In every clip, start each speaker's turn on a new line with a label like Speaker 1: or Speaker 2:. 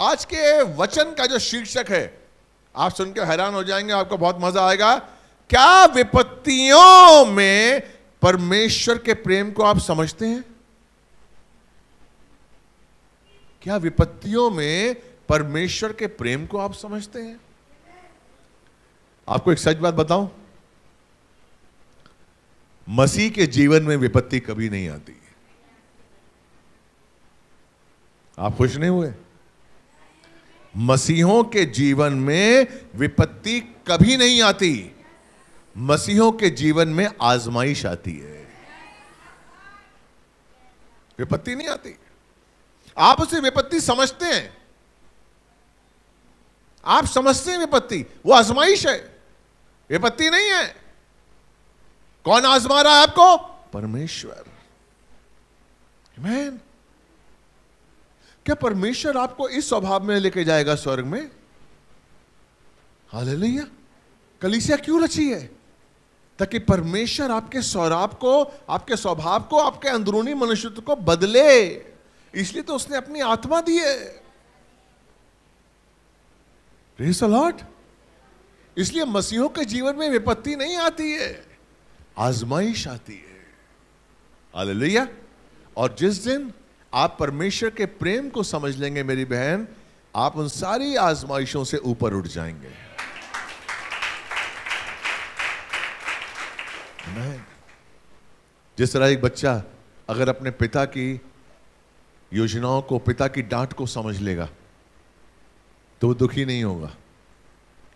Speaker 1: आज के वचन का जो शीर्षक है आप सुनकर हैरान हो जाएंगे आपको बहुत मजा आएगा क्या विपत्तियों में परमेश्वर के प्रेम को आप समझते हैं क्या विपत्तियों में परमेश्वर के प्रेम को आप समझते हैं आपको एक सच बात बताऊं मसीह के जीवन में विपत्ति कभी नहीं आती आप खुश नहीं हुए मसीहों के जीवन में विपत्ति कभी नहीं आती मसीहों के जीवन में आजमाइश आती है विपत्ति नहीं आती आप उसे विपत्ति समझते हैं आप समझते हैं विपत्ति वो आजमाइश है विपत्ति नहीं है कौन आजमा रहा है आपको परमेश्वर मैन क्या परमेश्वर आपको इस स्वभाव में लेके जाएगा स्वर्ग में हालेलुया कलिसिया क्यों रची है ताकि परमेश्वर आपके सौराब को आपके स्वभाव को आपके अंदरूनी मनुष्यत्व को बदले इसलिए तो उसने अपनी आत्मा दी है लॉट इसलिए मसीहों के जीवन में विपत्ति नहीं आती है आजमाइश आती है हालेलुया और जिस दिन आप परमेश्वर के प्रेम को समझ लेंगे मेरी बहन आप उन सारी आजमाइशों से ऊपर उठ जाएंगे जिस तरह एक बच्चा अगर अपने पिता की योजनाओं को पिता की डांट को समझ लेगा तो वो दुखी नहीं होगा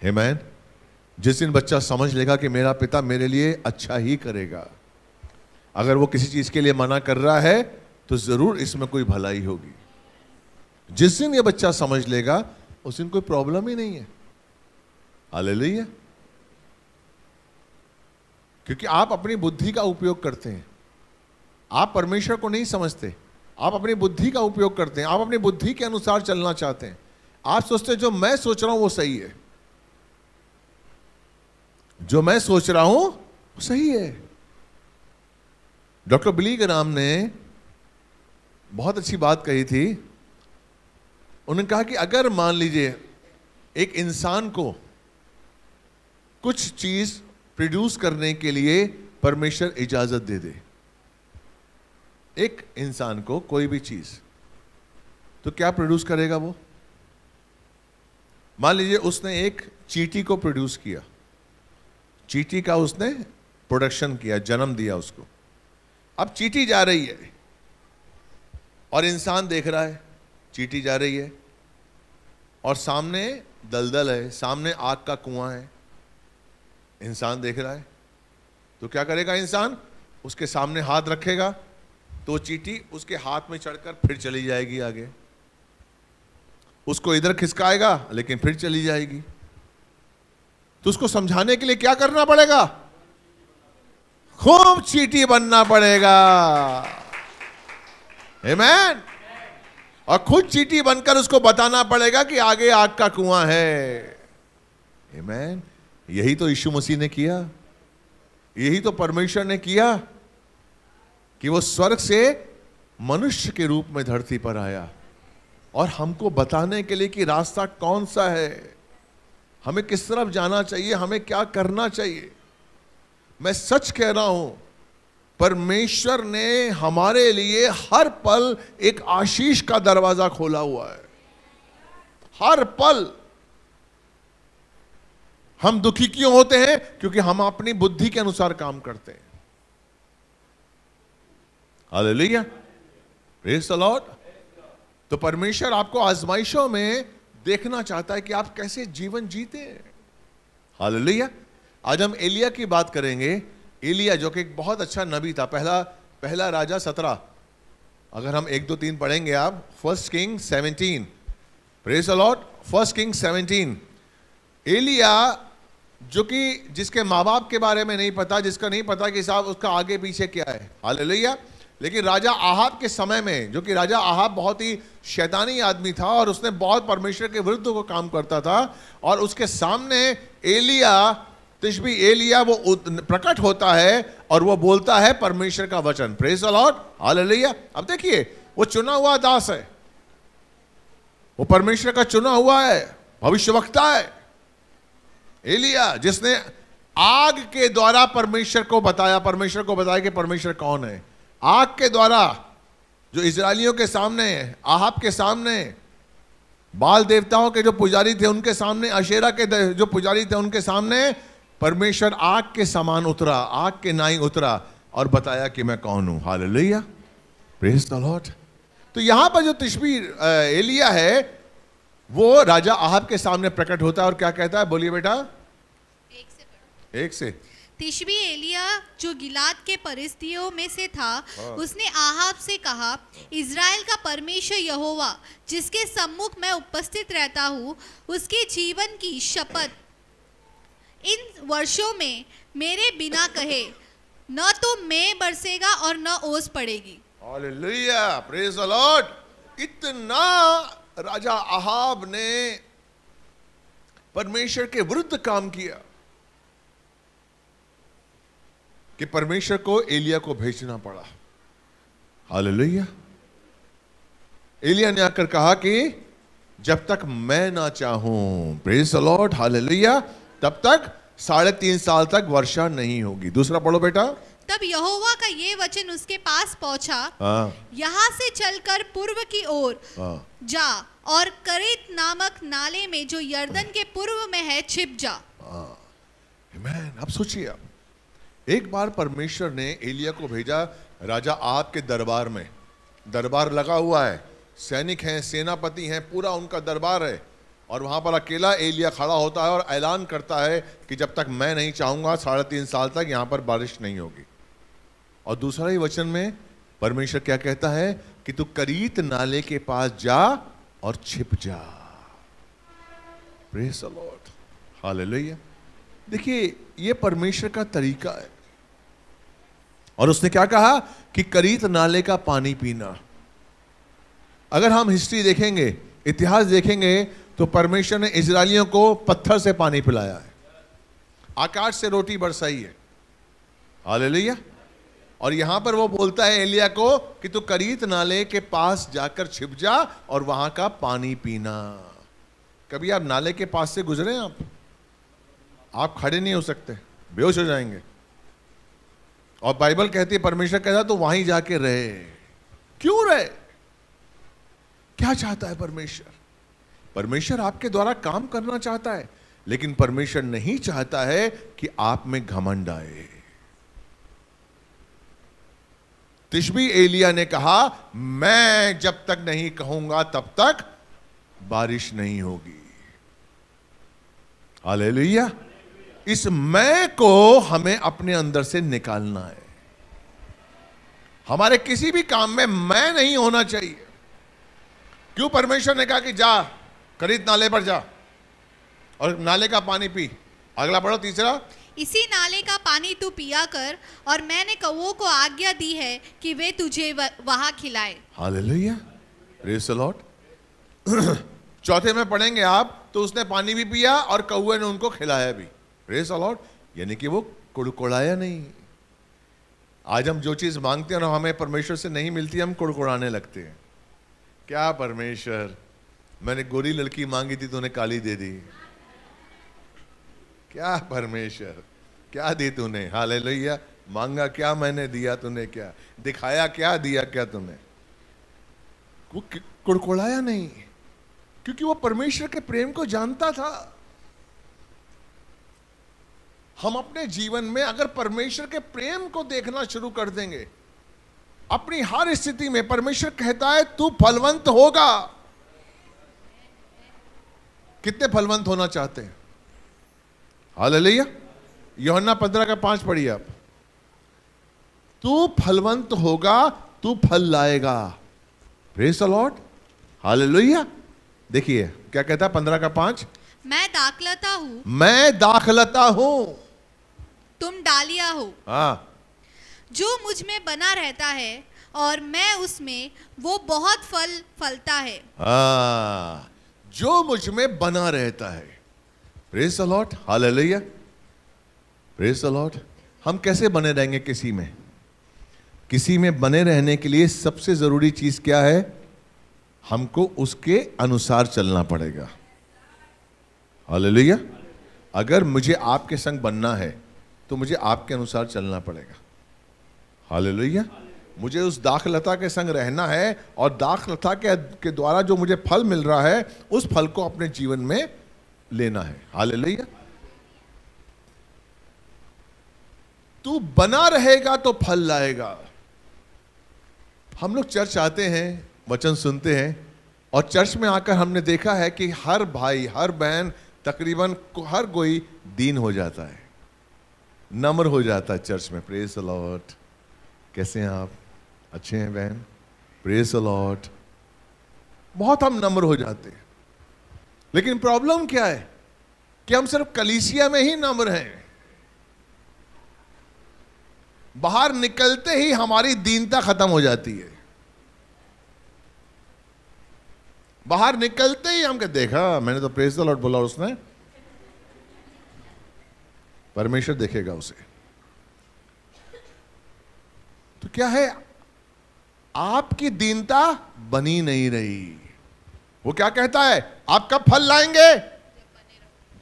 Speaker 1: हे मैन जिस दिन बच्चा समझ लेगा कि मेरा पिता मेरे लिए अच्छा ही करेगा अगर वो किसी चीज़ के लिए मना कर रहा है तो ज़रूर इसमें कोई भलाई होगी जिस दिन ये बच्चा समझ लेगा उस दिन कोई प्रॉब्लम ही नहीं है लिए क्योंकि आप अपनी बुद्धि का उपयोग करते हैं आप परमेश्वर को नहीं समझते आप अपनी बुद्धि का उपयोग करते हैं आप अपनी बुद्धि के अनुसार चलना चाहते हैं आप सोचते हैं जो मैं सोच रहा हूं वो सही है जो मैं सोच रहा हूं वो सही है डॉक्टर बिली के नाम ने बहुत अच्छी बात कही थी उन्होंने कहा कि अगर मान लीजिए एक इंसान को कुछ चीज़ प्रोड्यूस करने के लिए परमेश्वर इजाज़त दे दे एक इंसान को कोई भी चीज़ तो क्या प्रोड्यूस करेगा वो मान लीजिए उसने एक चीटी को प्रोड्यूस किया चीटी का उसने प्रोडक्शन किया जन्म दिया उसको अब चीटी जा रही है और इंसान देख रहा है चीटी जा रही है और सामने दलदल है सामने आग का कुआं है इंसान देख रहा है तो क्या करेगा इंसान उसके सामने हाथ रखेगा तो चीटी उसके हाथ में चढ़कर फिर चली जाएगी आगे उसको इधर खिसकाएगा लेकिन फिर चली जाएगी तो उसको समझाने के लिए क्या करना पड़ेगा खूब चीटी बनना पड़ेगा Amen. और खुद चीटी बनकर उसको बताना पड़ेगा कि आगे आग का कुआं है Amen. यही तो यीशु मसीह ने किया यही तो परमेश्वर ने किया कि वो स्वर्ग से मनुष्य के रूप में धरती पर आया और हमको बताने के लिए कि रास्ता कौन सा है हमें किस तरफ जाना चाहिए हमें क्या करना चाहिए मैं सच कह रहा हूं परमेश्वर ने हमारे लिए हर पल एक आशीष का दरवाजा खोला हुआ है हर पल हम दुखी क्यों होते हैं क्योंकि हम अपनी बुद्धि के अनुसार काम करते हैं हाल लिया द तो परमेश्वर आपको आजमाइशों में देखना चाहता है कि आप कैसे जीवन जीते हालेलुया आज हम एलिया की बात करेंगे एलिया जो कि एक बहुत अच्छा नबी था पहला पहला राजा सत्रह अगर हम एक दो तीन पढ़ेंगे आप first king seventeen praise the lord first king seventeen Elijah जो कि जिसके माँ बाप के बारे में नहीं पता जिसका नहीं पता कि साहब उसका आगे पीछे क्या है हाल लेकिन राजा आहाब के समय में जो कि राजा आहाब बहुत ही शैतानी आदमी था और उसने बहुत परमेश्वर के विरुद्ध को काम करता था और उसके सामने एलिया तिशबी एलिया वो प्रकट होता है और वो बोलता है परमेश्वर का वचन प्रेस अलॉट हालेलुया अब देखिए वो चुना हुआ दास है वो परमेश्वर का चुना हुआ है भविष्यवक्ता है एलिया जिसने आग के द्वारा परमेश्वर को बताया परमेश्वर को बताया कि परमेश्वर कौन है आग के द्वारा जो इसराइलियों के सामने आहाब के सामने बाल देवताओं के जो पुजारी थे उनके सामने अशेरा के जो पुजारी थे उनके सामने परमेश्वर आग के समान उतरा आग के नाई उतरा और बताया कि मैं कौन हूं hallelujah praise the lord तो यहां पर जो तस्वीर एलिया है वो राजा आहब के सामने प्रकट होता है और क्या कहता है बोलिए बेटा एक से एक से
Speaker 2: तिशबी एलिया जो गिलाद के परिस्थितियों में से था हाँ। उसने आहाब से कहा इज़राइल का परमेश्वर यहोवा जिसके सम्मुख मैं उपस्थित रहता हूँ उसके जीवन की शपथ इन वर्षों में मेरे बिना कहे न तो मैं बरसेगा और न ओस पड़ेगी
Speaker 1: प्रेज लॉर्ड इतना राजा अहाब ने परमेश्वर के विरुद्ध काम किया कि परमेश्वर को एलिया को भेजना पड़ा हाल एलिया ने आकर कहा कि जब तक मैं ना चाहूं प्रेज लॉर्ड हाल तब तक साढ़े तीन साल तक वर्षा नहीं होगी दूसरा पढ़ो बेटा
Speaker 2: तब यहोवा का ये वचन उसके पास पहुंचा हाँ। यहाँ से चलकर पूर्व की ओर हाँ। जा और करित नामक नाले में जो यर्दन के पूर्व में है छिप जा
Speaker 1: मैन हाँ। सोचिए एक बार परमेश्वर ने एलिया को भेजा राजा आपके दरबार में दरबार लगा हुआ है सैनिक हैं सेनापति हैं पूरा उनका दरबार है और वहाँ पर अकेला एलिया खड़ा होता है और ऐलान करता है कि जब तक मैं नहीं चाहूँगा साढ़े तीन साल तक यहाँ पर बारिश नहीं होगी और दूसरा ही वचन में परमेश्वर क्या कहता है कि तू करीत नाले के पास जा और छिप जा देखिए ये परमेश्वर का तरीका है और उसने क्या कहा कि करीत नाले का पानी पीना अगर हम हिस्ट्री देखेंगे इतिहास देखेंगे तो परमेश्वर ने इसराइलियों को पत्थर से पानी पिलाया है आकाश से रोटी बरसाई है हालेलुया और यहां पर वो बोलता है एलिया को कि तू करीत नाले के पास जाकर छिप जा और वहां का पानी पीना कभी आप नाले के पास से गुजरे आप आप खड़े नहीं हो सकते बेहोश हो जाएंगे और बाइबल कहती है परमेश्वर कहता तो वहीं जाके रहे क्यों रहे क्या चाहता है परमेश्वर परमेश्वर आपके द्वारा काम करना चाहता है लेकिन परमेश्वर नहीं चाहता है कि आप में घमंड आए तिशबी एलिया ने कहा मैं जब तक नहीं कहूंगा तब तक बारिश नहीं होगी हालेलुया इस मैं को हमें अपने अंदर से निकालना है हमारे किसी भी काम में मैं नहीं होना चाहिए क्यों परमेश्वर ने कहा कि जा करीत नाले पर जा और नाले का पानी पी अगला पढ़ो तीसरा
Speaker 2: इसी नाले का पानी तू पिया कर और मैंने कौओं को आज्ञा दी है कि वे तुझे वहां खिलाए
Speaker 1: हालेलुया लॉर्ड चौथे में पढ़ेंगे आप तो उसने पानी भी पिया और कौए ने उनको खिलाया भी रेस अलॉट यानी कि वो कुड़कुड़ाया नहीं आज हम जो चीज़ मांगते हैं और हमें परमेश्वर से नहीं मिलती हम कुड़कुड़ाने लगते हैं क्या परमेश्वर मैंने गोरी लड़की मांगी थी तो उन्हें काली दे दी क्या परमेश्वर क्या दी तूने हाल लोहिया मांगा क्या मैंने दिया तूने क्या दिखाया क्या दिया क्या तूने वो कुड़कुड़ाया नहीं क्योंकि वो परमेश्वर के प्रेम को जानता था हम अपने जीवन में अगर परमेश्वर के प्रेम को देखना शुरू कर देंगे अपनी हर स्थिति में परमेश्वर कहता है तू फलवंत होगा कितने फलवंत होना चाहते हैं हाल लिया योना पंद्रह का पांच पढ़िए आप तू फलवंत होगा तू फल लाएगा प्रेस अलॉट हाल लोहिया देखिए क्या कहता है पंद्रह का पांच मैं दाखलता हूं मैं दाखलता हूं
Speaker 2: तुम डालिया हो हाँ जो मुझ में बना रहता है और मैं उसमें वो बहुत फल फलता है
Speaker 1: हाँ जो मुझ में बना रहता है प्रेस अलॉट हाल लिया प्रेस अलॉट हम कैसे बने रहेंगे किसी में किसी में बने रहने के लिए सबसे ज़रूरी चीज़ क्या है हमको उसके अनुसार चलना पड़ेगा हालेलुया अगर मुझे आपके संग बनना है तो मुझे आपके अनुसार चलना पड़ेगा हालेलुया मुझे उस दाखलता के संग रहना है और दाखलता के, के द्वारा जो मुझे फल मिल रहा है उस फल को अपने जीवन में लेना है हाल तू बना रहेगा तो फल लाएगा हम लोग चर्च आते हैं वचन सुनते हैं और चर्च में आकर हमने देखा है कि हर भाई हर बहन तकरीबन हर कोई दीन हो जाता है नम्र हो जाता है चर्च में प्रेस लॉट कैसे हैं आप अच्छे हैं बहन प्रेस अलॉट बहुत हम नम्र हो जाते हैं लेकिन प्रॉब्लम क्या है कि हम सिर्फ कलीसिया में ही नम्र हैं बाहर निकलते ही हमारी दीनता खत्म हो जाती है बाहर निकलते ही हम कहते देखा मैंने तो प्रेस द लॉर्ड बोला उसने परमेश्वर देखेगा उसे तो क्या है आपकी दीनता बनी नहीं रही वो क्या कहता है आप कब फल लाएंगे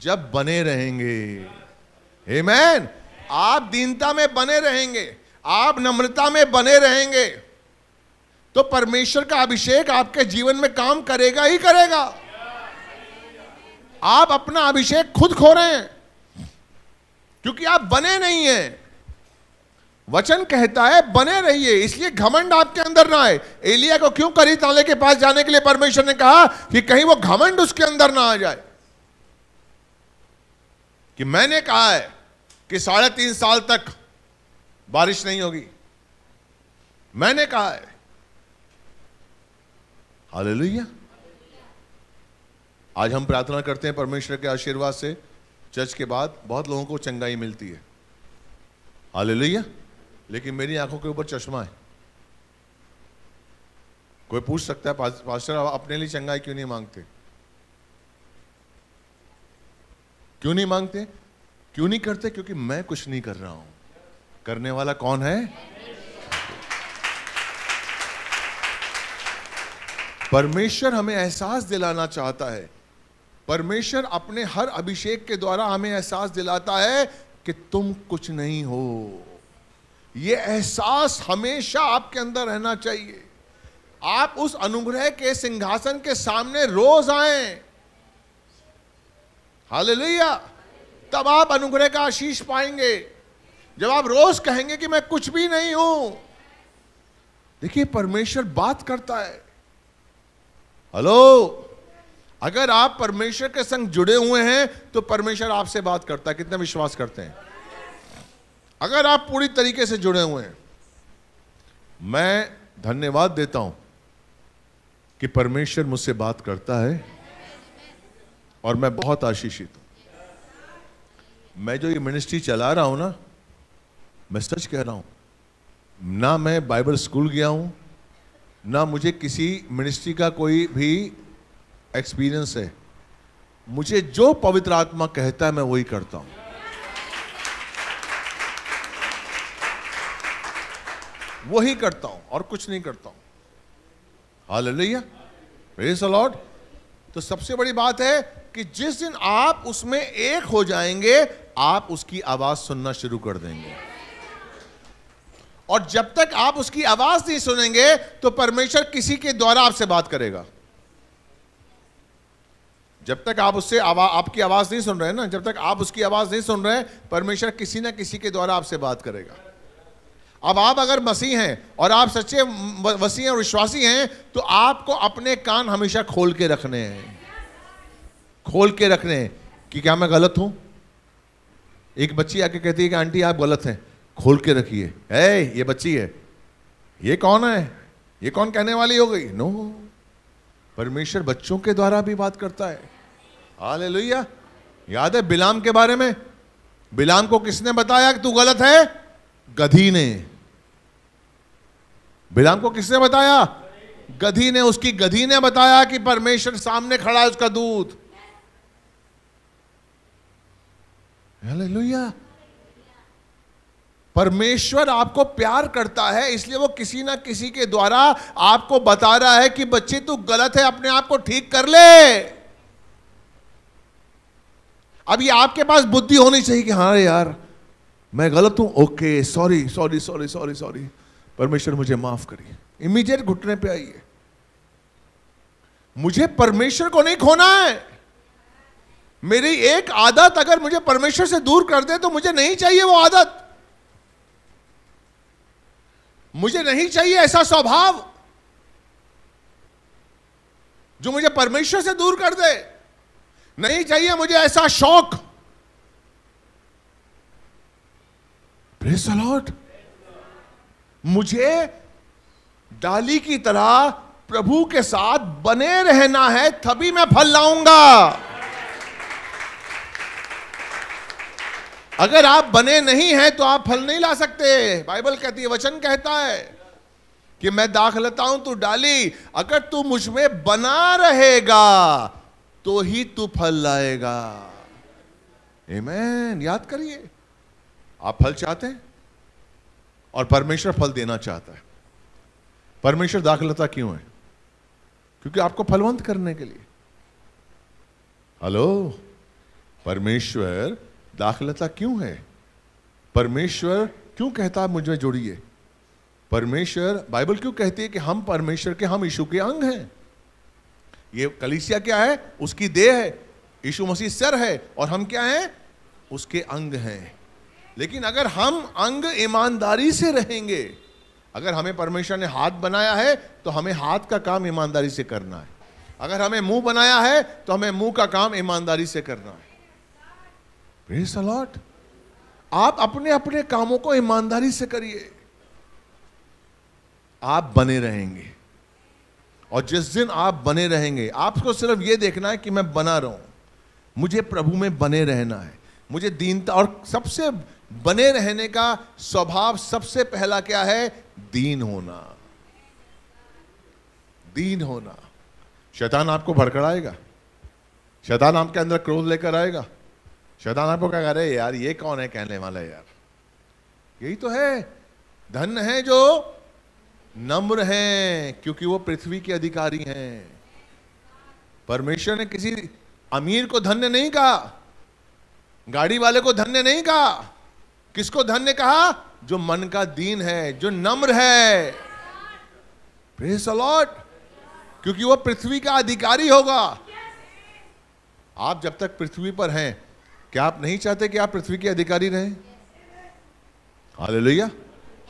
Speaker 1: जब बने रहेंगे हे मैन आप दीनता में बने रहेंगे आप नम्रता में बने रहेंगे तो परमेश्वर का अभिषेक आपके जीवन में काम करेगा ही करेगा आप अपना अभिषेक खुद खो रहे हैं क्योंकि आप बने नहीं हैं वचन कहता है बने रहिए इसलिए घमंड आपके अंदर ना आए एलिया को क्यों करी ताले के पास जाने के लिए परमेश्वर ने कहा कि कहीं वो घमंड उसके अंदर ना आ जाए कि मैंने कहा है कि साढ़े तीन साल तक बारिश नहीं होगी मैंने कहा है लोहिया आज हम प्रार्थना करते हैं परमेश्वर के आशीर्वाद से चर्च के बाद बहुत लोगों को चंगाई मिलती है लोहिया लेकिन मेरी आंखों के ऊपर चश्मा है कोई पूछ सकता है पास्टर आप अपने लिए चंगाई क्यों नहीं मांगते क्यों नहीं मांगते क्यों नहीं करते क्योंकि मैं कुछ नहीं कर रहा हूं करने वाला कौन है परमेश्वर हमें एहसास दिलाना चाहता है परमेश्वर अपने हर अभिषेक के द्वारा हमें एहसास दिलाता है कि तुम कुछ नहीं हो ये एहसास हमेशा आपके अंदर रहना चाहिए आप उस अनुग्रह के सिंहासन के सामने रोज आए हालेलुया तब आप अनुग्रह का आशीष पाएंगे जब आप रोज कहेंगे कि मैं कुछ भी नहीं हूं देखिए परमेश्वर बात करता है हेलो अगर आप परमेश्वर के संग जुड़े हुए हैं तो परमेश्वर आपसे बात करता है कितना विश्वास करते हैं अगर आप पूरी तरीके से जुड़े हुए हैं मैं धन्यवाद देता हूं कि परमेश्वर मुझसे बात करता है और मैं बहुत आशीषित हूं मैं जो ये मिनिस्ट्री चला रहा हूं ना मैं सच कह रहा हूं ना मैं बाइबल स्कूल गया हूं ना मुझे किसी मिनिस्ट्री का कोई भी एक्सपीरियंस है मुझे जो पवित्र आत्मा कहता है मैं वही करता हूं वही करता हूं और कुछ नहीं करता हूं हाल प्रेस तो सबसे बड़ी बात है कि जिस दिन आप उसमें एक हो जाएंगे आप उसकी आवाज सुनना शुरू कर देंगे और जब तक आप उसकी आवाज नहीं सुनेंगे तो परमेश्वर किसी के द्वारा आपसे बात करेगा जब तक आप उससे आवा, आपकी आवाज नहीं सुन रहे हैं ना जब तक आप उसकी आवाज नहीं सुन रहे परमेश्वर किसी ना किसी के द्वारा आपसे बात करेगा अब आप अगर मसीह हैं और आप सच्चे वसीह और विश्वासी हैं तो आपको अपने कान हमेशा खोल के रखने हैं खोल के रखने हैं कि क्या मैं गलत हूं एक बच्ची आके कहती है कि आंटी आप गलत हैं खोल के रखिए है ये बच्ची है ये कौन है ये कौन कहने वाली हो गई नो परमेश्वर बच्चों के द्वारा भी बात करता है हाल याद है बिलाम के बारे में बिलाम को किसने बताया कि तू गलत है गधी ने बिलाम को किसने बताया गधी ने उसकी गधी ने बताया कि परमेश्वर सामने खड़ा है उसका दूध हालेलुया परमेश्वर आपको प्यार करता है इसलिए वो किसी ना किसी के द्वारा आपको बता रहा है कि बच्चे तू गलत है अपने आप को ठीक कर ले अब ये आपके पास बुद्धि होनी चाहिए कि हाँ यार मैं गलत हूं okay sorry sorry sorry sorry sorry परमेश्वर मुझे माफ करिए इमीडिएट घुटने पे आइए मुझे परमेश्वर को नहीं खोना है मेरी एक आदत अगर मुझे परमेश्वर से दूर कर दे तो मुझे नहीं चाहिए वो आदत मुझे नहीं चाहिए ऐसा स्वभाव जो मुझे परमेश्वर से दूर कर दे नहीं चाहिए मुझे ऐसा शौक प्रेस अलॉट मुझे डाली की तरह प्रभु के साथ बने रहना है तभी मैं फल लाऊंगा अगर आप बने नहीं हैं तो आप फल नहीं ला सकते बाइबल कहती है वचन कहता है कि मैं दाख लेता हूं तू डाली अगर तू मुझ में बना रहेगा तो ही तू फल लाएगा एमेन याद करिए आप फल चाहते हैं और परमेश्वर फल देना चाहता है परमेश्वर दाखलता क्यों है क्योंकि आपको फलवंत करने के लिए हेलो परमेश्वर दाखलता क्यों है परमेश्वर क्यों कहता है मुझे जोड़िए परमेश्वर बाइबल क्यों कहती है कि हम परमेश्वर के हम यीशु के अंग हैं ये कलिसिया क्या है उसकी देह है यीशु मसीह सर है और हम क्या हैं उसके अंग हैं लेकिन अगर हम अंग ईमानदारी से रहेंगे अगर हमें परमेश्वर ने हाथ बनाया है तो हमें हाथ का काम ईमानदारी से करना है अगर हमें मुंह बनाया है तो हमें मुंह का काम ईमानदारी से करना है आप अपने अपने कामों को ईमानदारी से करिए आप बने रहेंगे और जिस दिन आप बने रहेंगे आपको सिर्फ यह देखना है कि मैं बना रहा हूं मुझे प्रभु में बने रहना है मुझे दीनता और सबसे बने रहने का स्वभाव सबसे पहला क्या है दीन होना दीन होना शैतान आपको भड़कड़ाएगा शैतान आपके अंदर क्रोध लेकर आएगा शैतान आपको क्या रहे यार ये कौन है कहने वाला है यार यही तो है धन है जो नम्र हैं क्योंकि वो पृथ्वी के अधिकारी हैं परमेश्वर ने किसी अमीर को धन्य नहीं कहा गाड़ी वाले को धन्य नहीं कहा किसको धन्य कहा जो मन का दीन है जो नम्र है प्रेस अलॉट क्योंकि वह पृथ्वी का अधिकारी होगा आप जब तक पृथ्वी पर हैं क्या आप नहीं चाहते कि आप पृथ्वी के अधिकारी रहें हालेलुया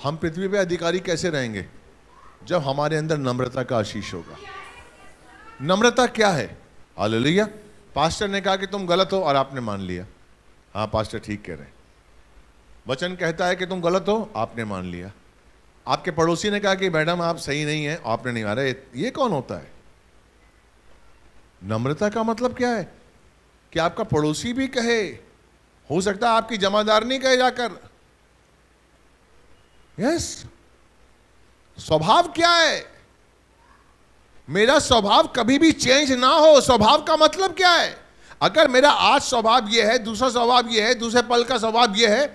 Speaker 1: हम पृथ्वी पे अधिकारी कैसे रहेंगे जब हमारे अंदर नम्रता का आशीष होगा नम्रता क्या है हालेलुया पास्टर ने कहा कि तुम गलत हो और आपने मान लिया हाँ पास्टर ठीक कह रहे हैं वचन कहता है कि तुम गलत हो आपने मान लिया आपके पड़ोसी ने कहा कि मैडम आप सही नहीं है आपने नहीं मारा ये कौन होता है नम्रता का मतलब क्या है कि आपका पड़ोसी भी कहे हो सकता है आपकी नहीं कहे जाकर यस स्वभाव क्या है मेरा स्वभाव कभी भी चेंज ना हो स्वभाव का मतलब क्या है अगर मेरा आज स्वभाव यह है दूसरा स्वभाव यह है दूसरे पल का स्वभाव यह है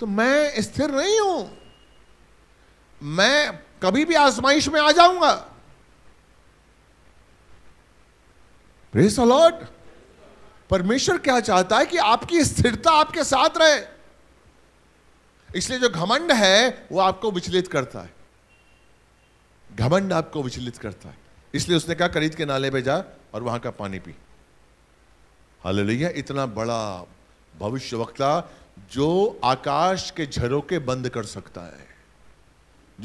Speaker 1: तो मैं स्थिर नहीं हूं मैं कभी भी आजमाइश में आ जाऊंगा प्रेस अलॉट परमेश्वर क्या चाहता है कि आपकी स्थिरता आपके साथ रहे इसलिए जो घमंड है वो आपको विचलित करता है घमंड आपको विचलित करता है इसलिए उसने कहा खरीद के नाले पे जा और वहां का पानी पी हाल इतना बड़ा भविष्य वक्ता जो आकाश के झरोके बंद कर सकता है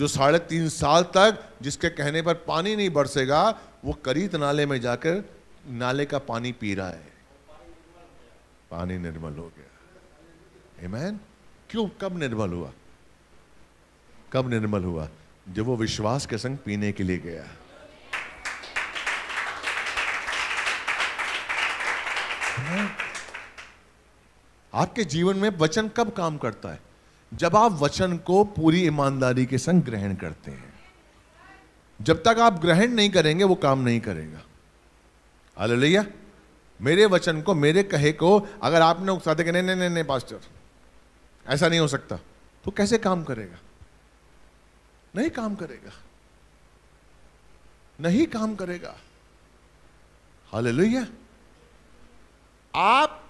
Speaker 1: जो साढ़े तीन साल तक जिसके कहने पर पानी नहीं बरसेगा वो करीत नाले में जाकर नाले का पानी पी रहा है पानी निर्मल हो गया हेमैन क्यों कब निर्मल हुआ कब निर्मल हुआ जब वो विश्वास के संग पीने के लिए गया आपके जीवन में वचन कब काम करता है जब आप वचन को पूरी ईमानदारी के संग ग्रहण करते हैं जब तक आप ग्रहण नहीं करेंगे वो काम नहीं करेगा हालेलुया मेरे वचन को मेरे कहे को अगर आपने उकसा दे नहीं नहीं नहीं पास्टर ऐसा नहीं हो सकता तो कैसे काम करेगा नहीं काम करेगा नहीं काम करेगा लोहिया आप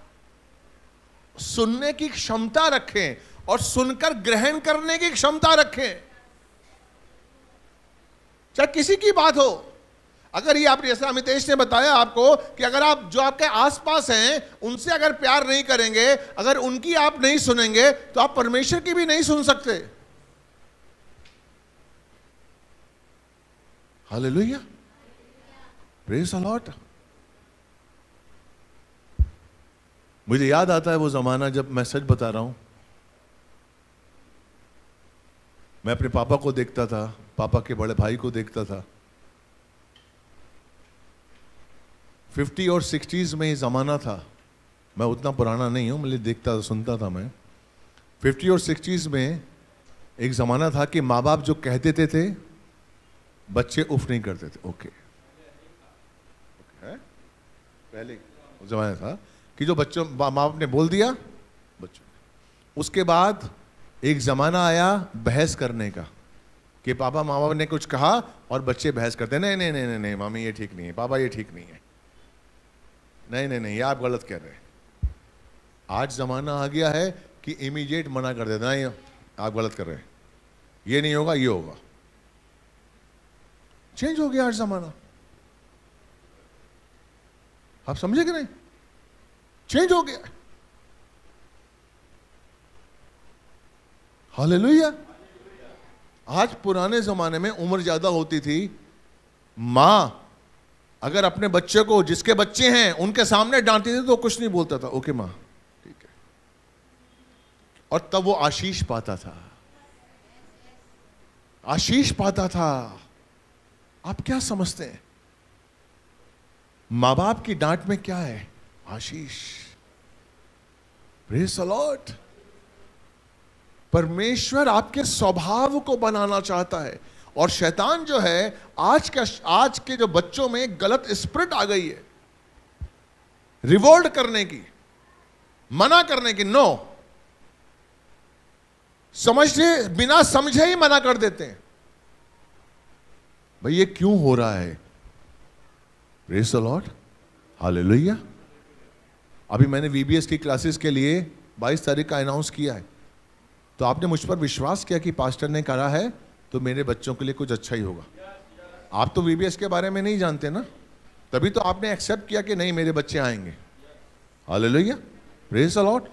Speaker 1: सुनने की क्षमता रखें और सुनकर ग्रहण करने की क्षमता रखें चाहे किसी की बात हो अगर ये आप जैसा अमितेश ने बताया आपको कि अगर आप जो आपके आसपास हैं उनसे अगर प्यार नहीं करेंगे अगर उनकी आप नहीं सुनेंगे तो आप परमेश्वर की भी नहीं सुन सकते हाल लोहिया प्रेस अलॉट मुझे याद आता है वो ज़माना जब मैं सच बता रहा हूं मैं अपने पापा को देखता था पापा के बड़े भाई को देखता था फिफ्टी और सिक्सटीज़ में ये ज़माना था मैं उतना पुराना नहीं हूं मुझे देखता सुनता था मैं फिफ्टी और सिक्सटीज़ में एक ज़माना था कि माँ बाप जो कह देते थे बच्चे उफ नहीं करते थे ओके okay. okay. पहले ज़माना था कि जो बच्चों माँ बाप ने बोल दिया बच्चों ने उसके बाद एक ज़माना आया बहस करने का कि पापा माँ बाप ने कुछ कहा और बच्चे बहस करते नहीं नहीं नहीं नहीं नहीं मामी ये ठीक नहीं है पापा ये ठीक नहीं है नहीं नहीं नहीं ये आप गलत कह रहे हैं आज ज़माना आ गया है कि इमीडिएट मना कर देते नहीं आप गलत कर रहे हैं ये नहीं होगा ये होगा चेंज हो गया आज ज़माना आप समझे कि नहीं चेंज हो गया हाल आज पुराने जमाने में उम्र ज्यादा होती थी मां अगर अपने बच्चे को जिसके बच्चे हैं उनके सामने डांटती थी तो कुछ नहीं बोलता था ओके मां ठीक है और तब वो आशीष पाता था आशीष पाता था आप क्या समझते हैं मां बाप की डांट में क्या है आशीष प्रेस अलॉट परमेश्वर आपके स्वभाव को बनाना चाहता है और शैतान जो है आज का आज के जो बच्चों में गलत स्प्रिट आ गई है रिवोल्ट करने की मना करने की नो समझे बिना समझे ही मना कर देते हैं भाई ये क्यों हो रहा है प्रेस अलॉट हाल लोहिया अभी मैंने वी की क्लासेस के लिए 22 तारीख का अनाउंस किया है तो आपने मुझ पर विश्वास किया कि पास्टर ने करा है तो मेरे बच्चों के लिए कुछ अच्छा ही होगा आप तो वी के बारे में नहीं जानते ना तभी तो आपने एक्सेप्ट किया कि नहीं मेरे बच्चे आएंगे हाल लोहिया प्रेस अलॉट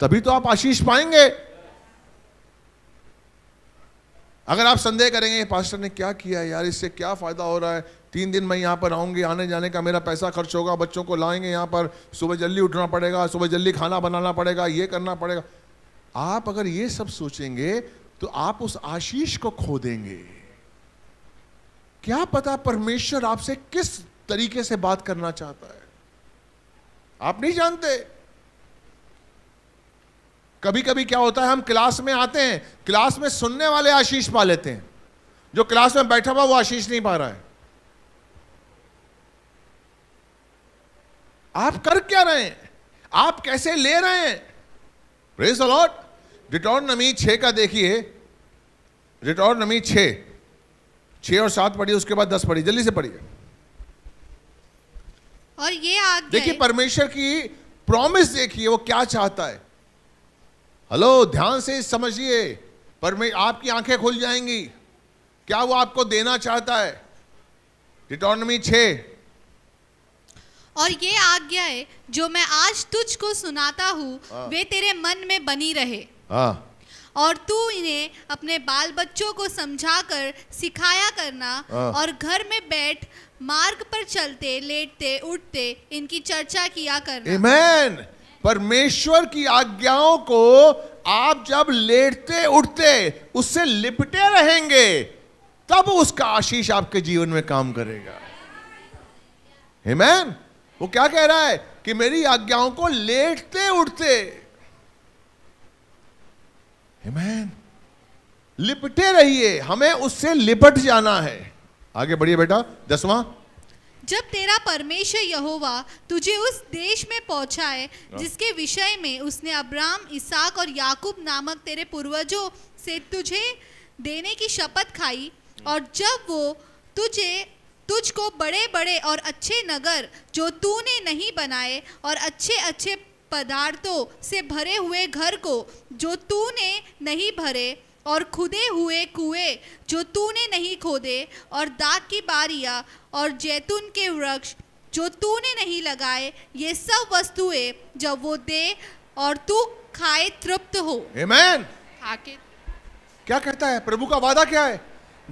Speaker 1: तभी तो आप आशीष पाएंगे अगर आप संदेह करेंगे पास्टर ने क्या किया है यार इससे क्या फायदा हो रहा है तीन दिन मैं यहाँ पर आऊँगी आने जाने का मेरा पैसा खर्च होगा बच्चों को लाएंगे यहाँ पर सुबह जल्दी उठना पड़ेगा सुबह जल्दी खाना बनाना पड़ेगा ये करना पड़ेगा आप अगर ये सब सोचेंगे तो आप उस आशीष को खो देंगे क्या पता परमेश्वर आपसे किस तरीके से बात करना चाहता है आप नहीं जानते कभी कभी क्या होता है हम क्लास में आते हैं क्लास में सुनने वाले आशीष पा लेते हैं जो क्लास में बैठा हुआ वो आशीष नहीं पा रहा है आप कर क्या रहे हैं आप कैसे ले रहे हैं प्रेज अलॉट नमी छ का देखिए डिटोनमी छः छ और सात पढ़िए उसके बाद दस पढ़िए जल्दी से पढ़िए
Speaker 2: और ये आगे देखिए
Speaker 1: परमेश्वर की प्रॉमिस देखिए वो क्या चाहता है हेलो ध्यान से समझिए परमे आपकी आंखें खुल जाएंगी क्या वो आपको देना चाहता है रिटॉर्नमी छे
Speaker 2: और ये आज्ञाएं जो मैं आज तुझको सुनाता हूँ हाँ। वे तेरे मन में बनी रहे हाँ। और तू इन्हें अपने बाल बच्चों को समझाकर सिखाया करना हाँ। और घर में बैठ मार्ग पर चलते लेटते उठते इनकी चर्चा किया करना
Speaker 1: Amen. परमेश्वर की आज्ञाओं को आप जब लेटते उठते उससे लिपटे रहेंगे तब उसका आशीष आपके जीवन में काम करेगा Amen. वो क्या कह रहा है कि मेरी आज्ञाओं को लेटते उठते मैन लिपटे रहिए हमें उससे लिपट जाना है आगे बढ़िए बेटा दसवां
Speaker 2: जब तेरा परमेश्वर यहोवा तुझे उस देश में पहुंचाए हाँ। जिसके विषय में उसने अब्राम इसाक और याकूब नामक तेरे पूर्वजों से तुझे देने की शपथ खाई हाँ। और जब वो तुझे तुझको बड़े बड़े और अच्छे नगर जो तूने नहीं बनाए और अच्छे अच्छे पदार्थों से भरे हुए घर को जो तूने नहीं भरे और खुदे हुए कुएं जो तूने नहीं खोदे और दाग की बारियां और जैतून के वृक्ष जो तूने नहीं लगाए ये सब वस्तुएं जब वो दे और तू खाए तृप्त हो Amen.
Speaker 1: क्या कहता है प्रभु का वादा क्या है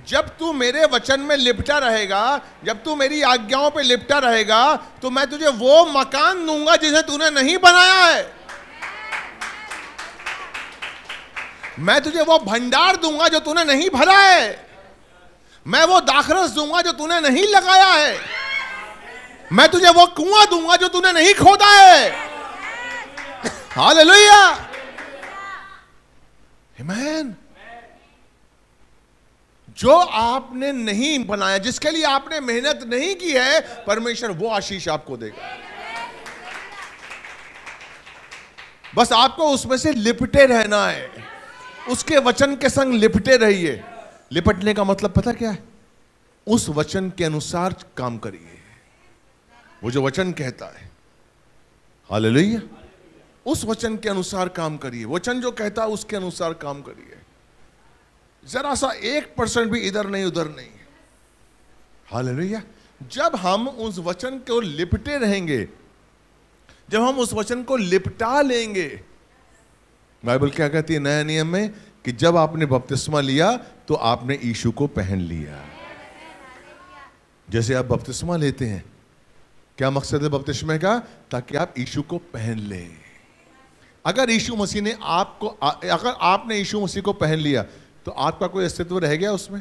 Speaker 1: जब तू मेरे वचन में लिपटा रहेगा जब तू मेरी आज्ञाओं पे लिपटा रहेगा तो मैं तुझे वो मकान दूंगा जिसे तूने नहीं बनाया है मैं तुझे वो भंडार दूंगा जो तूने नहीं भरा है मैं वो दाखरस दूंगा जो तूने नहीं लगाया है मैं तुझे वो कुआं दूंगा जो तूने नहीं खोदा है हालेलुया हिमैन जो आपने नहीं बनाया जिसके लिए आपने मेहनत नहीं की है परमेश्वर वो आशीष आपको देगा बस आपको उसमें से लिपटे रहना है उसके वचन के संग लिपटे रहिए लिपटने का मतलब पता क्या है उस वचन के अनुसार काम करिए वो जो वचन कहता है हाल उस वचन के अनुसार काम करिए वचन जो कहता है उसके अनुसार काम करिए जरा सा एक परसेंट भी इधर नहीं उधर नहीं हाल भैया जब हम उस वचन को लिपटे रहेंगे जब हम उस वचन को लिपटा लेंगे बाइबल क्या कहती है नया नियम में कि जब आपने बपतिस्मा लिया तो आपने ईशु को पहन लिया जैसे आप बपतिस्मा लेते हैं क्या मकसद है बपतिस्मे का ताकि आप ईशु को पहन लें अगर यीशु मसीह ने आपको अगर आपने यीशु मसीह को पहन लिया तो आपका कोई अस्तित्व रह गया उसमें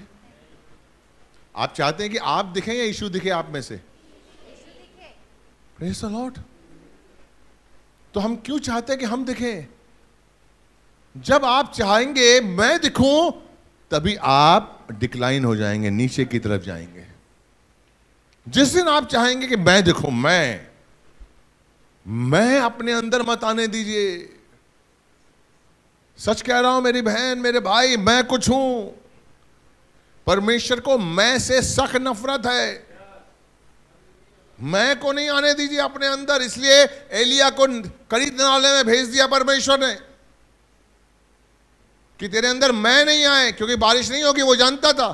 Speaker 1: आप चाहते हैं कि आप दिखें या इशू दिखे आप में से प्रेस तो हम क्यों चाहते हैं कि हम दिखें जब आप चाहेंगे मैं दिखूं तभी आप डिक्लाइन हो जाएंगे नीचे की तरफ जाएंगे जिस दिन आप चाहेंगे कि मैं दिखूं मैं मैं अपने अंदर मत आने दीजिए सच कह रहा हूं मेरी बहन मेरे भाई मैं कुछ हूं परमेश्वर को मैं से सख नफरत है मैं को नहीं आने दीजिए अपने अंदर इसलिए एलिया को करीद नाले में भेज दिया परमेश्वर ने कि तेरे अंदर मैं नहीं आए क्योंकि बारिश नहीं होगी वो जानता था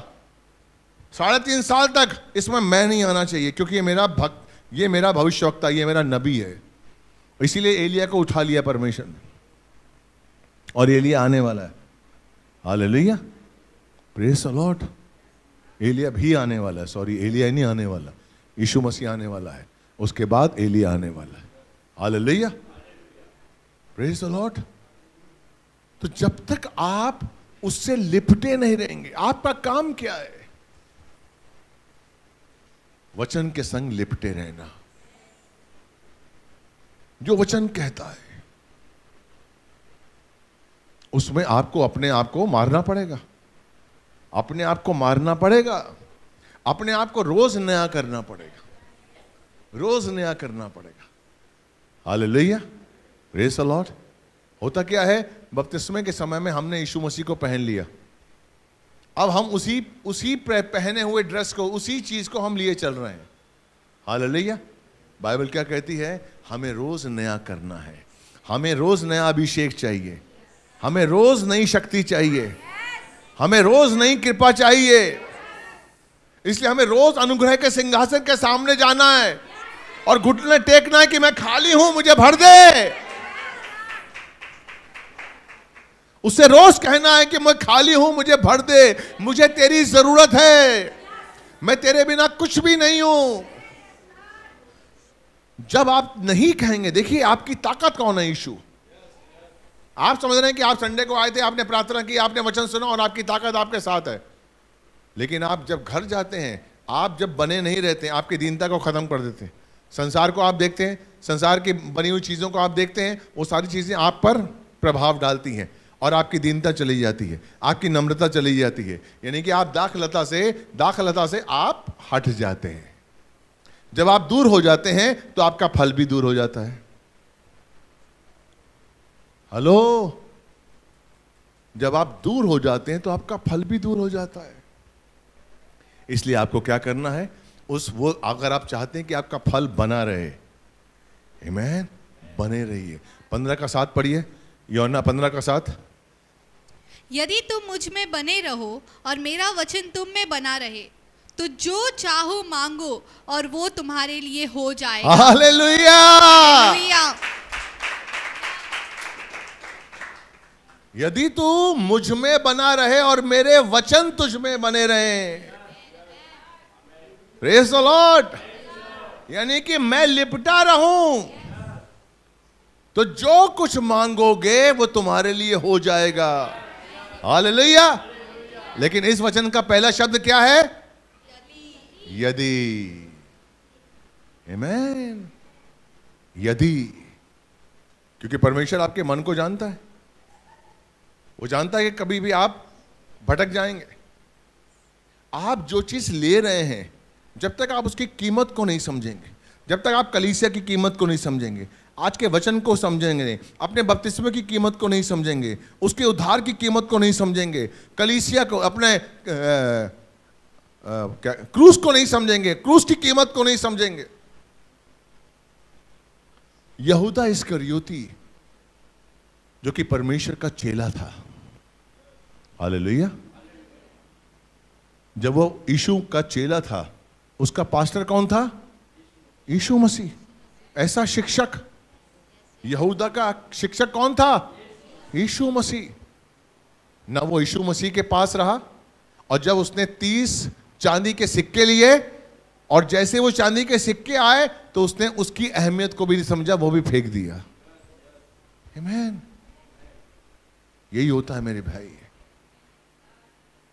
Speaker 1: साढ़े तीन साल तक इसमें मैं नहीं आना चाहिए क्योंकि ये मेरा भक्त ये मेरा भविष्य भविष्यवक्ता ये मेरा नबी है इसीलिए एलिया को उठा लिया परमेश्वर ने और एलिया आने वाला है hallelujah praise the lord Elijah भी आने वाला है सॉरी एलिया नहीं आने वाला यीशु मसीह आने वाला है उसके बाद एलिया आने वाला है हाल एलिया प्रेस अलॉट तो जब तक आप उससे लिपटे नहीं रहेंगे आपका काम क्या है वचन के संग लिपटे रहना जो वचन कहता है उसमें आपको अपने आप को मारना पड़ेगा अपने आप को मारना पड़ेगा अपने आप को रोज नया करना पड़ेगा रोज नया करना पड़ेगा हाल लोहिया रेस अलॉट होता क्या है बपतिस्मे के समय में हमने यीशु मसीह को पहन लिया अब हम उसी उसी पहने हुए ड्रेस को उसी चीज को हम लिए चल रहे हैं हाल लोहिया बाइबल क्या कहती है हमें रोज नया करना है हमें रोज नया अभिषेक चाहिए हमें रोज नई शक्ति चाहिए हमें रोज नई कृपा चाहिए इसलिए हमें रोज अनुग्रह के सिंहासन के सामने जाना है और घुटने टेकना है कि मैं खाली हूं मुझे भर दे उसे रोज कहना है कि मैं खाली हूं मुझे भर दे मुझे तेरी जरूरत है मैं तेरे बिना कुछ भी नहीं हूं जब आप नहीं कहेंगे देखिए आपकी ताकत कौन है इशू आप समझ रहे हैं कि आप संडे को आए थे आपने प्रार्थना की आपने वचन सुना और आपकी ताकत आपके साथ है लेकिन आप जब घर जाते हैं आप जब बने नहीं रहते आपकी दीनता को ख़त्म कर देते हैं संसार को आप देखते हैं संसार की बनी हुई चीज़ों को आप देखते हैं वो सारी चीज़ें आप पर प्रभाव डालती हैं और आपकी दीनता चली जाती है आपकी नम्रता चली जाती है यानी कि आप दाखलता से दाखलता से आप हट जाते हैं जब आप दूर हो जाते हैं तो आपका फल भी दूर हो जाता है हेलो जब आप दूर हो जाते हैं तो आपका फल भी दूर हो जाता है इसलिए आपको क्या करना है उस वो अगर आप चाहते हैं कि आपका फल बना रहे हिमैन बने रहिए पंद्रह का साथ पढ़िए योना पंद्रह का साथ
Speaker 2: यदि तुम मुझ में बने रहो और मेरा वचन तुम में बना रहे तो जो चाहो मांगो और वो तुम्हारे लिए हो जाए हालेलुया
Speaker 1: यदि तू मुझ में बना रहे और मेरे वचन तुझ में बने रहे प्रेस लॉट यानी कि मैं लिपटा रहूं तो जो कुछ मांगोगे वो तुम्हारे लिए हो जाएगा हालेलुया लेकिन इस वचन का पहला शब्द क्या है यदि यदि क्योंकि परमेश्वर आपके मन को जानता है वो जानता है कि कभी भी आप भटक जाएंगे आप जो चीज़ ले रहे हैं जब तक आप उसकी कीमत को नहीं समझेंगे जब तक आप कलीसिया की कीमत को नहीं समझेंगे आज के वचन को समझेंगे अपने बपतिस्मे की कीमत को नहीं समझेंगे उसके उद्धार की कीमत को नहीं समझेंगे कलीसिया को अपने क्रूस को नहीं समझेंगे क्रूस की कीमत को नहीं समझेंगे यहूदा इस करियोती जो कि परमेश्वर का चेला था हालेलुया जब वो यीशु का चेला था उसका पास्टर कौन था यीशु मसीह ऐसा शिक्षक यहूदा का शिक्षक कौन था यीशु मसीह ना वो यीशु मसीह के पास रहा और जब उसने तीस चांदी के सिक्के लिए और जैसे वो चांदी के सिक्के आए तो उसने उसकी अहमियत को भी समझा वो भी फेंक दिया Amen. यही होता है मेरे भाई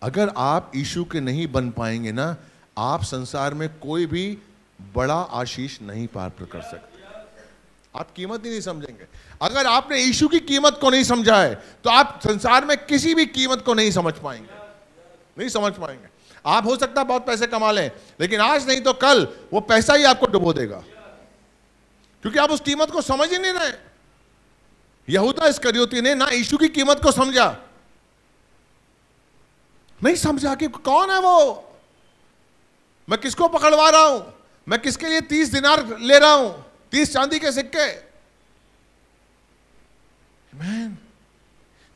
Speaker 1: अगर आप ईशु के नहीं बन पाएंगे ना आप संसार में कोई भी बड़ा आशीष नहीं प्राप्त कर सकते आप कीमत ही नहीं समझेंगे अगर आपने ईशु की कीमत को नहीं समझा है तो आप संसार में किसी भी कीमत को नहीं समझ पाएंगे नहीं समझ पाएंगे आप हो सकता है बहुत पैसे कमा लें लेकिन आज नहीं तो कल वो पैसा ही आपको डुबो देगा क्योंकि आप उस कीमत को समझ ही नहीं रहे यहूदा इस करियोती ने ना ईशु की कीमत को समझा नहीं समझा कि कौन है वो मैं किसको पकड़वा रहा हूं मैं किसके लिए तीस दिनार ले रहा हूं तीस चांदी के सिक्के मैन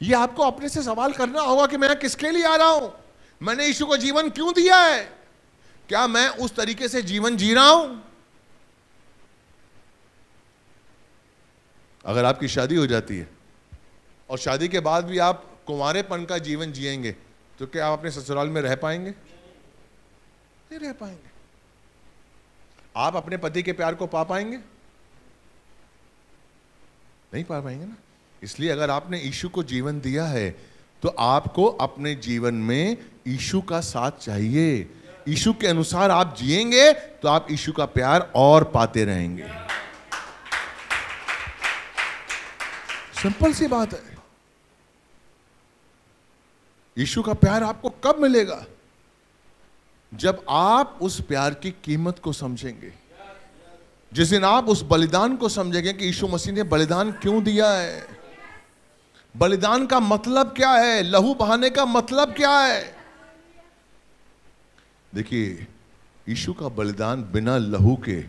Speaker 1: ये आपको अपने से सवाल करना होगा कि मैं किसके लिए आ रहा हूं मैंने यीशु को जीवन क्यों दिया है क्या मैं उस तरीके से जीवन जी रहा हूं अगर आपकी शादी हो जाती है और शादी के बाद भी आप कुंवरेपन का जीवन जिएंगे तो क्या आप अपने ससुराल में रह पाएंगे नहीं रह पाएंगे आप अपने पति के प्यार को पा पाएंगे नहीं पा पाएंगे ना इसलिए अगर आपने ईशु को जीवन दिया है तो आपको अपने जीवन में ईशु का साथ चाहिए ईशु के अनुसार आप जिएंगे तो आप ईशु का प्यार और पाते रहेंगे सिंपल सी बात है यीशु का प्यार आपको कब मिलेगा जब आप उस प्यार की कीमत को समझेंगे जिस दिन आप उस बलिदान को समझेंगे कि यीशु मसीह ने बलिदान क्यों दिया है बलिदान का मतलब क्या है लहू बहाने का मतलब क्या है देखिए यीशु का बलिदान बिना लहू के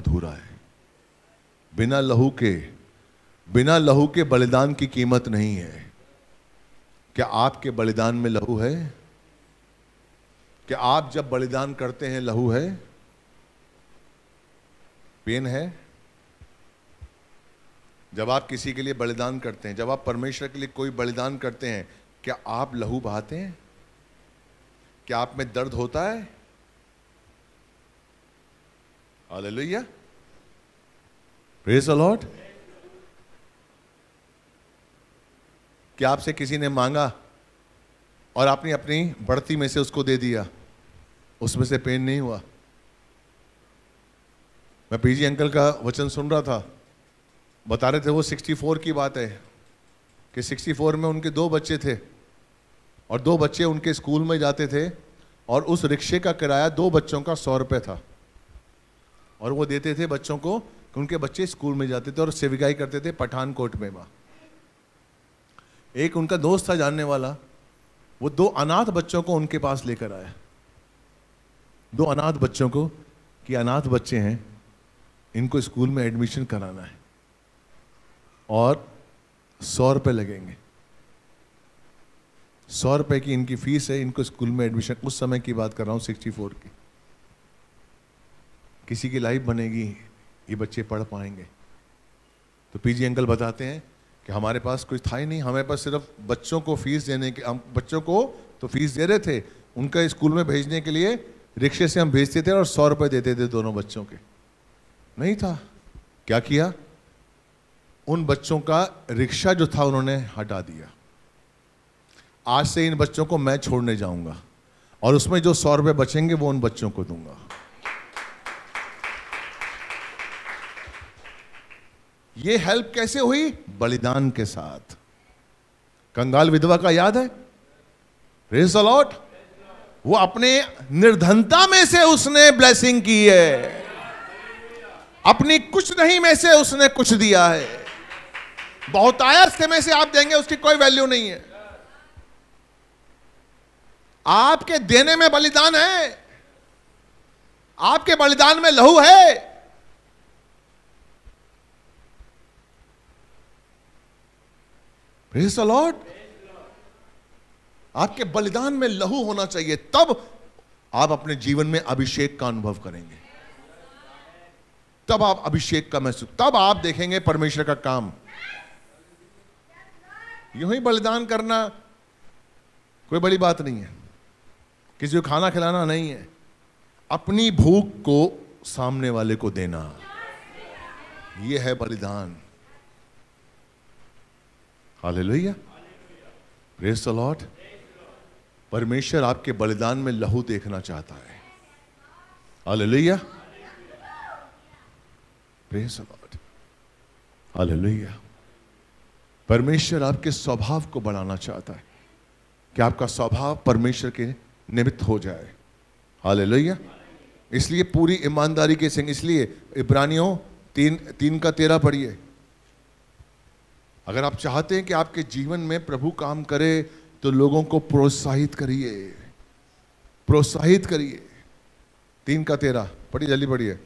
Speaker 1: अधूरा है बिना लहू के बिना लहू के बलिदान की कीमत नहीं है क्या आपके बलिदान में लहू है क्या आप जब बलिदान करते हैं लहू है पेन है जब आप किसी के लिए बलिदान करते हैं जब आप परमेश्वर के लिए कोई बलिदान करते हैं क्या आप लहू बहाते हैं क्या आप में दर्द होता है हालेलुया प्रेज द लॉर्ड कि आपसे किसी ने मांगा और आपने अपनी बढ़ती में से उसको दे दिया उसमें से पेन नहीं हुआ मैं पीजी अंकल का वचन सुन रहा था बता रहे थे वो 64 की बात है कि 64 में उनके दो बच्चे थे और दो बच्चे उनके स्कूल में जाते थे और उस रिक्शे का किराया दो बच्चों का सौ रुपये था और वो देते थे बच्चों को कि उनके बच्चे स्कूल में जाते थे और सेविकाई करते थे पठानकोट में वहाँ एक उनका दोस्त था जानने वाला वो दो अनाथ बच्चों को उनके पास लेकर आया दो अनाथ बच्चों को कि अनाथ बच्चे हैं इनको स्कूल में एडमिशन कराना है और सौ रुपये लगेंगे सौ रुपए की इनकी फीस है इनको स्कूल में एडमिशन उस समय की बात कर रहा हूँ सिक्सटी फोर की किसी की लाइफ बनेगी ये बच्चे पढ़ पाएंगे तो पीजी अंकल बताते हैं कि हमारे पास कुछ था ही नहीं हमारे पास सिर्फ बच्चों को फीस देने के हम बच्चों को तो फीस दे रहे थे उनका स्कूल में भेजने के लिए रिक्शे से हम भेजते थे और सौ रुपये देते थे दोनों बच्चों के नहीं था क्या किया उन बच्चों का रिक्शा जो था उन्होंने हटा दिया आज से इन बच्चों को मैं छोड़ने जाऊंगा और उसमें जो सौ रुपये बचेंगे वो उन बच्चों को दूंगा ये हेल्प कैसे हुई बलिदान के साथ कंगाल विधवा का याद है रेस अलॉट वो अपने निर्धनता में से उसने ब्लेसिंग की है अपनी कुछ नहीं में से उसने कुछ दिया है बहुतायत से में से आप देंगे उसकी कोई वैल्यू नहीं है आपके देने में बलिदान है आपके बलिदान में लहू है प्रेस लॉर्ड आपके बलिदान में लहू होना चाहिए तब आप अपने जीवन में अभिषेक का अनुभव करेंगे तब आप अभिषेक का महसूस तब आप देखेंगे परमेश्वर का काम यू ही बलिदान करना कोई बड़ी बात नहीं है किसी को खाना खिलाना नहीं है अपनी भूख को सामने वाले को देना यह है बलिदान हालेलुया प्रेस द लॉर्ड परमेश्वर आपके बलिदान में लहू देखना चाहता है hallelujah praise the lord hallelujah परमेश्वर आपके स्वभाव को बढ़ाना चाहता है कि आपका स्वभाव परमेश्वर के निमित्त हो जाए हाल लोहिया इसलिए पूरी ईमानदारी के संग इसलिए इब्रानियों तीन तीन का तेरा पढ़िए अगर आप चाहते हैं कि आपके जीवन में प्रभु काम करे तो लोगों को प्रोत्साहित करिए प्रोत्साहित करिए तीन का तेरा पढ़िए जल्दी पढ़िए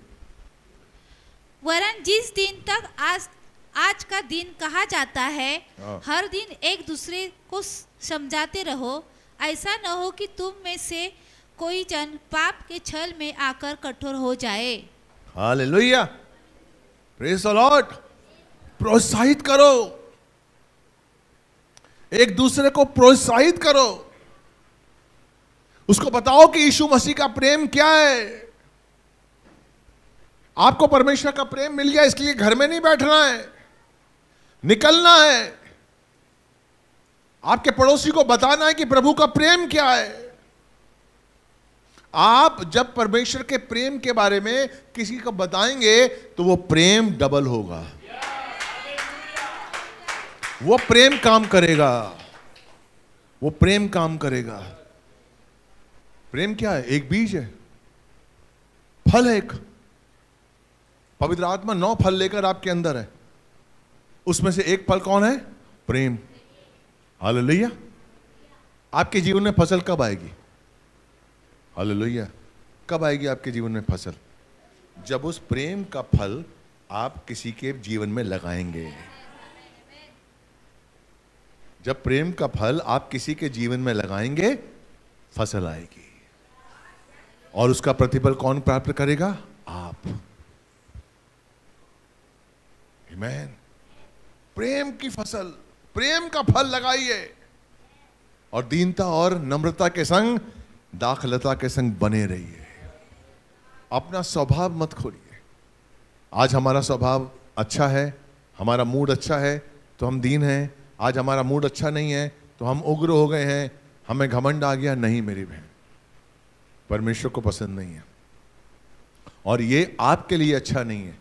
Speaker 2: वरन जिस दिन तक आज आज का दिन कहा जाता है हाँ। हर दिन एक दूसरे को समझाते रहो ऐसा न हो कि तुम में से कोई जन पाप के छल में आकर कठोर हो जाए
Speaker 1: हालेलुया प्रेज प्रोत्साहित करो एक दूसरे को प्रोत्साहित करो उसको बताओ कि यीशु मसीह का प्रेम क्या है आपको परमेश्वर का प्रेम मिल गया इसलिए घर में नहीं बैठना है निकलना है आपके पड़ोसी को बताना है कि प्रभु का प्रेम क्या है आप जब परमेश्वर के प्रेम के बारे में किसी को बताएंगे तो वो प्रेम डबल होगा वो प्रेम काम करेगा वो प्रेम काम करेगा प्रेम क्या है एक बीज है फल है एक पवित्र आत्मा नौ फल लेकर आपके अंदर है उसमें से एक फल कौन है प्रेम लोहिया आपके जीवन में फसल कब आएगी लोहिया कब आएगी आपके जीवन में फसल जब उस प्रेम का फल आप किसी के जीवन में लगाएंगे जब प्रेम का फल आप किसी के जीवन में लगाएंगे फसल आएगी और उसका प्रतिफल कौन प्राप्त करेगा आप मैन प्रेम की फसल प्रेम का फल लगाइए और दीनता और नम्रता के संग दाखलता के संग बने रहिए अपना स्वभाव मत खोलिए आज हमारा स्वभाव अच्छा है हमारा मूड अच्छा है तो हम दीन हैं आज हमारा मूड अच्छा नहीं है तो हम उग्र हो गए हैं हमें घमंड आ गया नहीं मेरी बहन परमेश्वर को पसंद नहीं है और ये आपके लिए अच्छा नहीं है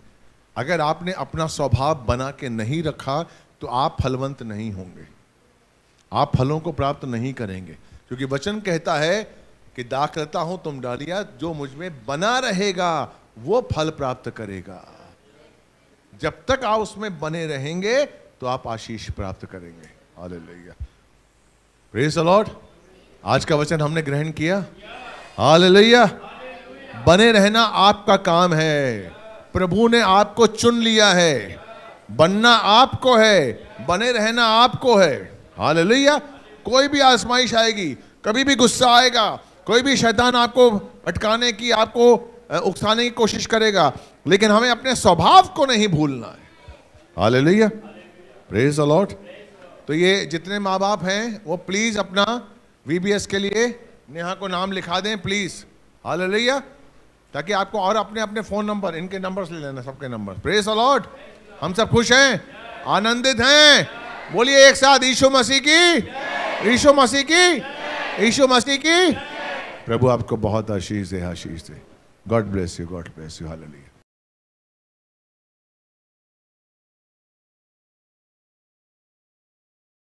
Speaker 1: अगर आपने अपना स्वभाव बना के नहीं रखा तो आप फलवंत नहीं होंगे आप फलों को प्राप्त नहीं करेंगे क्योंकि वचन कहता है कि रहता हूं तुम डालिया जो मुझमें बना रहेगा वो फल प्राप्त करेगा जब तक आप उसमें बने रहेंगे तो आप आशीष प्राप्त करेंगे हालेलुया प्रेज लॉर्ड आज का वचन हमने ग्रहण किया हालेलुया बने रहना आपका काम है प्रभु ने आपको चुन लिया है बनना आपको है बने रहना आपको है हालेलुया कोई भी आजमाइश आएगी कभी भी गुस्सा आएगा कोई भी शैतान आपको अटकाने की आपको उकसाने की कोशिश करेगा लेकिन हमें अपने स्वभाव को नहीं भूलना है हालेलुया प्रेज अलॉट तो ये जितने माँ बाप हैं वो प्लीज़ अपना वी के लिए नेहा को नाम लिखा दें प्लीज़ हाल भैया ताकि आपको और अपने अपने फ़ोन नंबर इनके नंबर्स ले लेना सबके नंबर प्रेस अलॉट हम सब खुश हैं आनंदित हैं बोलिए एक साथ ईशो मसीह की ईशो मसीह की ईशो मसीह की प्रभु आपको बहुत आशीष है आशीष है God bless you God bless you hall